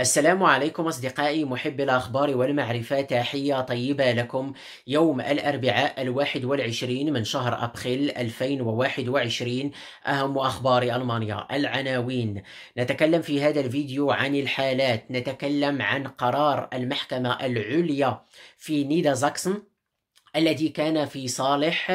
السلام عليكم أصدقائي محب الأخبار والمعرفة تحية طيبة لكم يوم الأربعاء الواحد والعشرين من شهر أبريل 2021 أهم أخبار ألمانيا العناوين نتكلم في هذا الفيديو عن الحالات نتكلم عن قرار المحكمة العليا في نيدا زاكسن الذي كان في صالح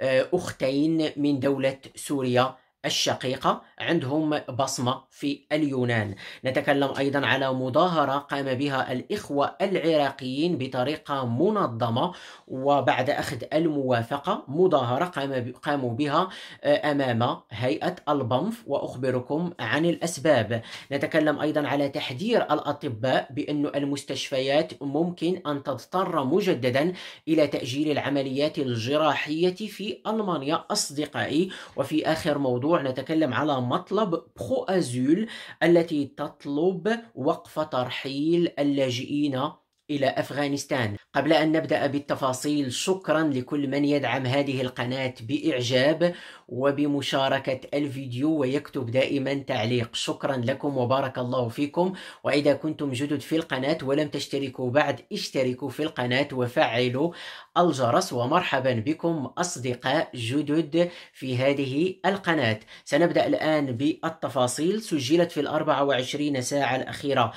آه، أختين من دولة سوريا الشقيقة عندهم بصمة في اليونان نتكلم أيضا على مظاهرة قام بها الإخوة العراقيين بطريقة منظمة وبعد أخذ الموافقة مظاهرة قام قاموا بها آه، أمام هيئة البنف وأخبركم عن الأسباب نتكلم أيضا على تحذير الأطباء بأن المستشفيات ممكن أن تضطر مجددا إلى تأجيل العمليات الجراحية في ألمانيا أصدقائي وفي آخر موضوع الموضوع نتكلم على مطلب برو أزول التي تطلب وقف ترحيل اللاجئين إلى أفغانستان قبل أن نبدأ بالتفاصيل شكرا لكل من يدعم هذه القناة بإعجاب وبمشاركة الفيديو ويكتب دائما تعليق شكرا لكم وبارك الله فيكم وإذا كنتم جدد في القناة ولم تشتركوا بعد اشتركوا في القناة وفعلوا الجرس ومرحبا بكم أصدقاء جدد في هذه القناة سنبدأ الآن بالتفاصيل سجلت في الأربع وعشرين ساعة الأخيرة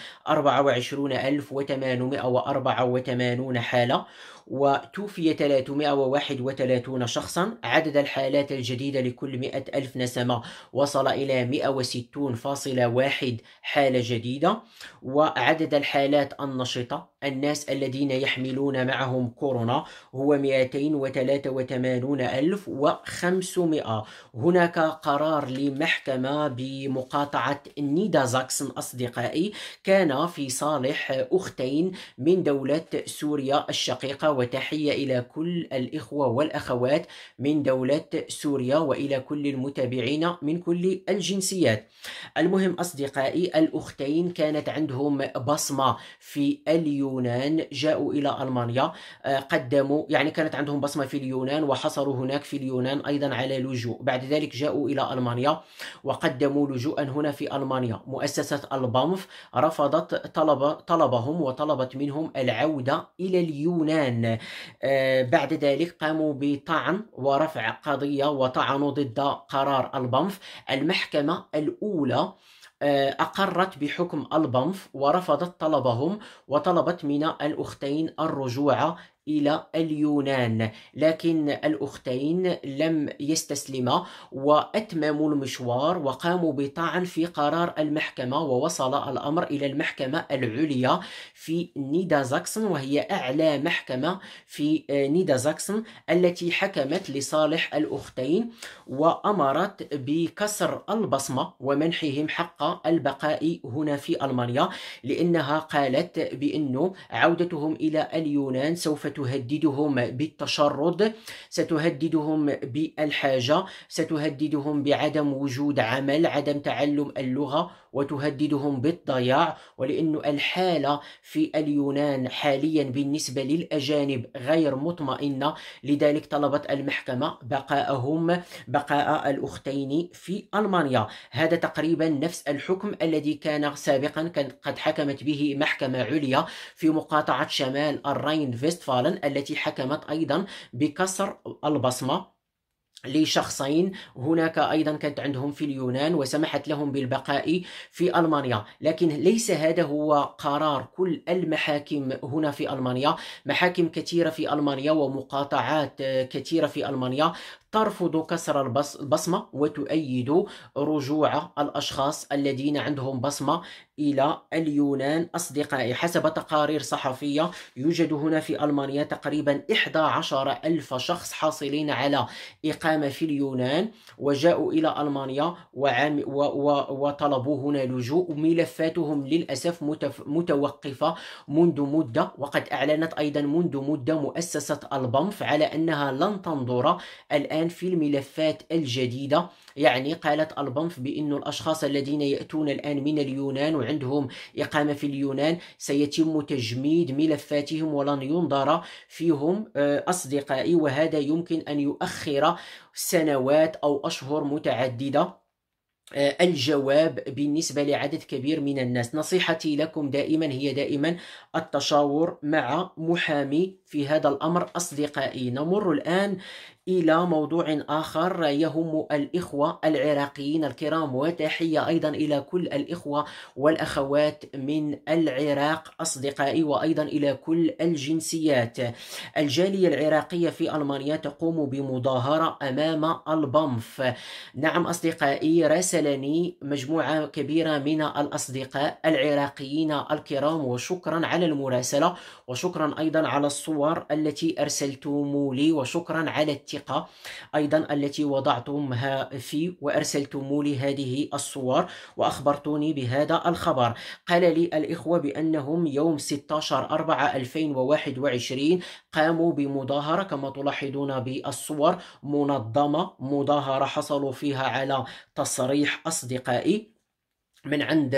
وثمانمائة وثمانون حالة وتوفي 331 شخصا عدد الحالات الجديدة لكل 100 ألف نسمة وصل إلى 160.1 حالة جديدة وعدد الحالات النشطة الناس الذين يحملون معهم كورونا هو 283500 هناك قرار لمحكمة بمقاطعة نيدا زاكسن أصدقائي كان في صالح أختين من دولة سوريا الشقيقة وتحية إلى كل الإخوة والأخوات من دولة سوريا وإلى كل المتابعين من كل الجنسيات المهم أصدقائي الأختين كانت عندهم بصمة في اليونان جاءوا إلى ألمانيا آه، قدموا يعني كانت عندهم بصمة في اليونان وحصلوا هناك في اليونان أيضا على لجوء بعد ذلك جاءوا إلى ألمانيا وقدموا لجوءا هنا في ألمانيا مؤسسة البامف رفضت طلب طلبهم وطلبت منهم العودة إلى اليونان آه، بعد ذلك قاموا بطعن ورفع قضية وطعنوا ضد قرار البنف المحكمة الأولى آه، أقرت بحكم البنف ورفضت طلبهم وطلبت من الأختين الرجوع إلى اليونان لكن الأختين لم يستسلما وأتمموا المشوار وقاموا بطعن في قرار المحكمة ووصل الأمر إلى المحكمة العليا في نيدازاكسن وهي أعلى محكمة في آه، نيدازاكسن التي حكمت لصالح الأختين وأمرت بكسر البصمة ومنحهم حق البقاء هنا في ألمانيا لأنها قالت بأنه عودتهم إلى اليونان سوف تهددهم بالتشرد ستهددهم بالحاجة ستهددهم بعدم وجود عمل عدم تعلم اللغة وتهددهم بالضياع ولأن الحالة في اليونان حاليا بالنسبة للأجانب غير مطمئنة لذلك طلبت المحكمة بقاءهم بقاء الأختين في ألمانيا هذا تقريبا نفس الحكم الذي كان سابقا كان قد حكمت به محكمة عليا في مقاطعة شمال الراين فيستفال مثلا التي حكمت أيضا بكسر البصمة لشخصين هناك ايضا كانت عندهم في اليونان وسمحت لهم بالبقاء في المانيا لكن ليس هذا هو قرار كل المحاكم هنا في المانيا محاكم كثيره في المانيا ومقاطعات كثيره في المانيا ترفض كسر البصمة وتؤيد رجوع الأشخاص الذين عندهم بصمة إلى اليونان أصدقائي حسب تقارير صحفية يوجد هنا في ألمانيا تقريبا 11 ألف شخص حاصلين على إقامة في اليونان وجاءوا إلى ألمانيا وعام و و وطلبوا هنا لجوء ملفاتهم للأسف متف متوقفة منذ مدة وقد أعلنت أيضا منذ مدة مؤسسة البنف على أنها لن تنظر الآن الآن في الملفات الجديدة يعني قالت البنف بأن الأشخاص الذين يأتون الآن من اليونان وعندهم إقامة في اليونان سيتم تجميد ملفاتهم ولن ينظر فيهم آه، أصدقائي وهذا يمكن أن يؤخر سنوات أو أشهر متعددة آه، الجواب بالنسبة لعدد كبير من الناس نصيحتي لكم دائما هي دائما التشاور مع محامي في هذا الأمر أصدقائي نمر الآن إلى موضوع آخر يهم الإخوة العراقيين الكرام وتحية أيضا إلى كل الإخوة والأخوات من العراق أصدقائي وأيضا إلى كل الجنسيات الجالية العراقية في ألمانيا تقوم بمظاهرة أمام البنف نعم أصدقائي راسلني مجموعة كبيرة من الأصدقاء العراقيين الكرام وشكرا على المراسلة وشكرا أيضا على الصور الصور التي أرسلتم لي وشكرا على الثقة أيضا التي وضعتمها في وأرسلتم لي هذه الصور وأخبرتوني بهذا الخبر قال لي الإخوة بأنهم يوم 16 4 2021 قاموا بمظاهرة كما تلاحظون بالصور منظمة مظاهرة حصلوا فيها على تصريح أصدقائي من عند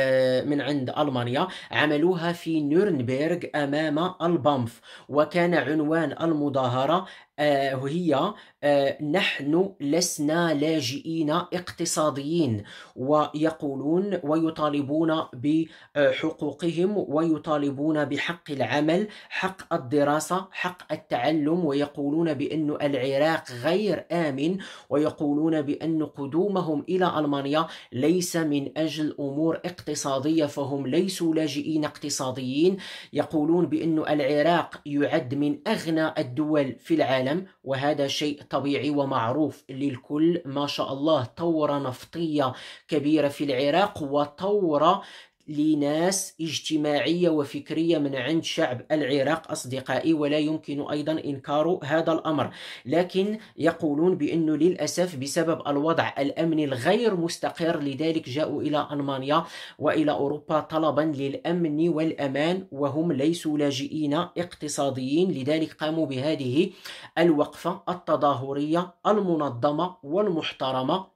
من عند المانيا عملوها في نورنبرغ امام البانف وكان عنوان المظاهره آه، وهي آه، نحن لسنا لاجئين اقتصاديين ويقولون ويطالبون بحقوقهم ويطالبون بحق العمل حق الدراسة حق التعلم ويقولون بأن العراق غير آمن ويقولون بأن قدومهم إلى ألمانيا ليس من أجل أمور اقتصادية فهم ليسوا لاجئين اقتصاديين يقولون بأن العراق يعد من أغنى الدول في العالم العالم وهذا شيء طبيعي ومعروف للكل ما شاء الله طورة نفطية كبيرة في العراق وطورة لناس اجتماعية وفكرية من عند شعب العراق أصدقائي ولا يمكن أيضا إنكار هذا الأمر لكن يقولون بأنه للأسف بسبب الوضع الأمني الغير مستقر لذلك جاءوا إلى ألمانيا وإلى أوروبا طلبا للأمن والأمان وهم ليسوا لاجئين اقتصاديين لذلك قاموا بهذه الوقفة التظاهرية المنظمة والمحترمة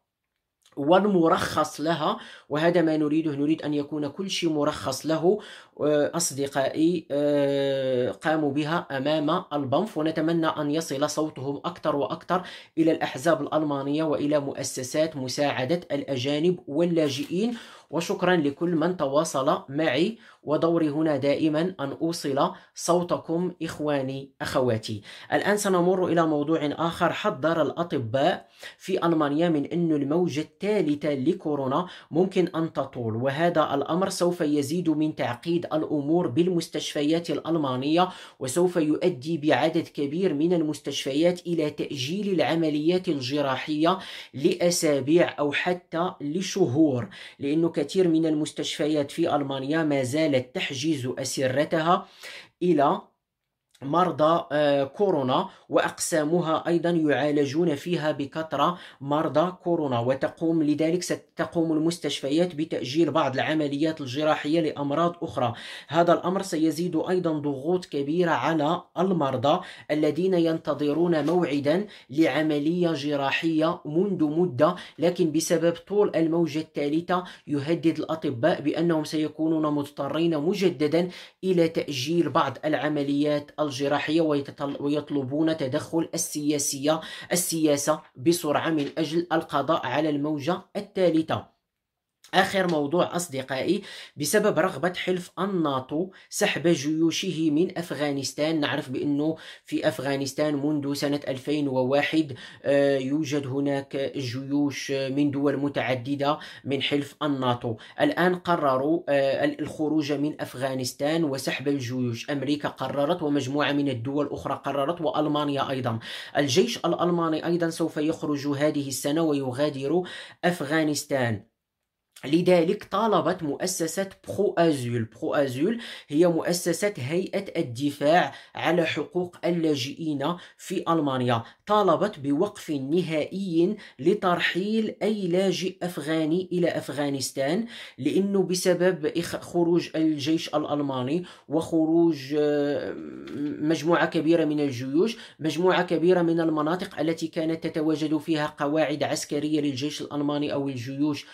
والمرخص لها وهذا ما نريده نريد أن يكون كل شيء مرخص له آه، أصدقائي آه، قاموا بها أمام البنف ونتمنى أن يصل صوتهم أكثر وأكثر إلى الأحزاب الألمانية وإلى مؤسسات مساعدة الأجانب واللاجئين وشكرا لكل من تواصل معي ودوري هنا دائما أن أوصل صوتكم إخواني أخواتي الآن سنمر إلى موضوع آخر حضر الأطباء في ألمانيا من أن الموجة الثالثة لكورونا ممكن أن تطول وهذا الأمر سوف يزيد من تعقيد الأمور بالمستشفيات الألمانية وسوف يؤدي بعدد كبير من المستشفيات إلى تأجيل العمليات الجراحية لأسابيع أو حتى لشهور لأنه كثير من المستشفيات في ألمانيا ما زالت تحجز أسرتها إلى مرضى آه، كورونا واقسامها ايضا يعالجون فيها بكثره مرضى كورونا وتقوم لذلك ستقوم المستشفيات بتاجيل بعض العمليات الجراحيه لامراض اخرى هذا الامر سيزيد ايضا ضغوط كبيره على المرضى الذين ينتظرون موعدا لعمليه جراحيه منذ مده لكن بسبب طول الموجه الثالثه يهدد الاطباء بانهم سيكونون مضطرين مجددا الى تاجيل بعض العمليات الجراحية ويطلبون تدخل السياسية السياسة بسرعة من أجل القضاء على الموجة الثالثة آخر موضوع أصدقائي بسبب رغبة حلف الناتو سحب جيوشه من أفغانستان نعرف بأنه في أفغانستان منذ سنة 2001 آه، يوجد هناك جيوش من دول متعددة من حلف الناتو الآن قرروا آه، الخروج من أفغانستان وسحب الجيوش أمريكا قررت ومجموعة من الدول الأخرى قررت وألمانيا أيضا الجيش الألماني أيضا سوف يخرج هذه السنة ويغادر أفغانستان لذلك طالبت مؤسسة برو أزول برو أزول هي مؤسسة هيئة الدفاع على حقوق اللاجئين في ألمانيا طالبت بوقف نهائي لترحيل أي لاجئ أفغاني إلى أفغانستان لأنه بسبب خروج الجيش الألماني وخروج آه، مجموعة كبيرة من الجيوش مجموعة كبيرة من المناطق التي كانت تتواجد فيها قواعد عسكرية للجيش الألماني أو الجيوش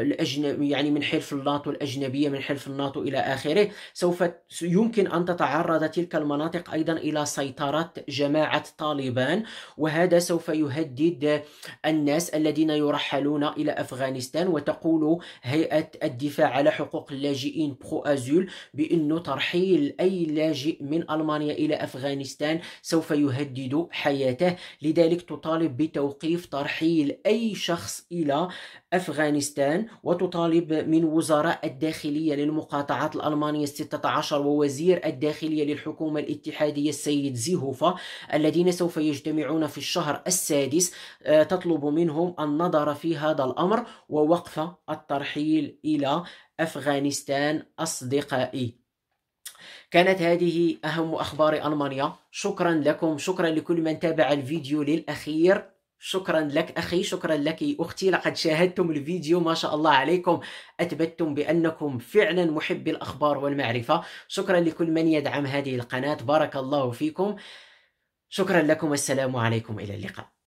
الأجنبي يعني من حلف الناطو الأجنبية من حلف الناطو إلى آخره سوف يمكن أن تتعرض تلك المناطق أيضا إلى سيطرة جماعة طالبان وهذا سوف يهدد الناس الذين يرحلون إلى أفغانستان وتقول هيئة الدفاع على حقوق اللاجئين برو أزول بأنه ترحيل أي لاجئ من ألمانيا إلى أفغانستان سوف يهدد حياته لذلك تطالب بتوقيف ترحيل أي شخص إلى أفغانستان الآن وتطالب من وزراء الداخلية للمقاطعات الألمانية 16 ووزير الداخلية للحكومة الاتحادية السيد زيهوفا الذين سوف يجتمعون في الشهر السادس آه، تطلب منهم النظر في هذا الأمر ووقف الترحيل إلى أفغانستان أصدقائي كانت هذه أهم أخبار ألمانيا شكرا لكم شكرا لكل من تابع الفيديو للأخير شكرا لك أخي شكرا لك أختي لقد شاهدتم الفيديو ما شاء الله عليكم أثبتتم بأنكم فعلا محبي الأخبار والمعرفة شكرا لكل من يدعم هذه القناة بارك الله فيكم شكرا لكم والسلام عليكم إلى اللقاء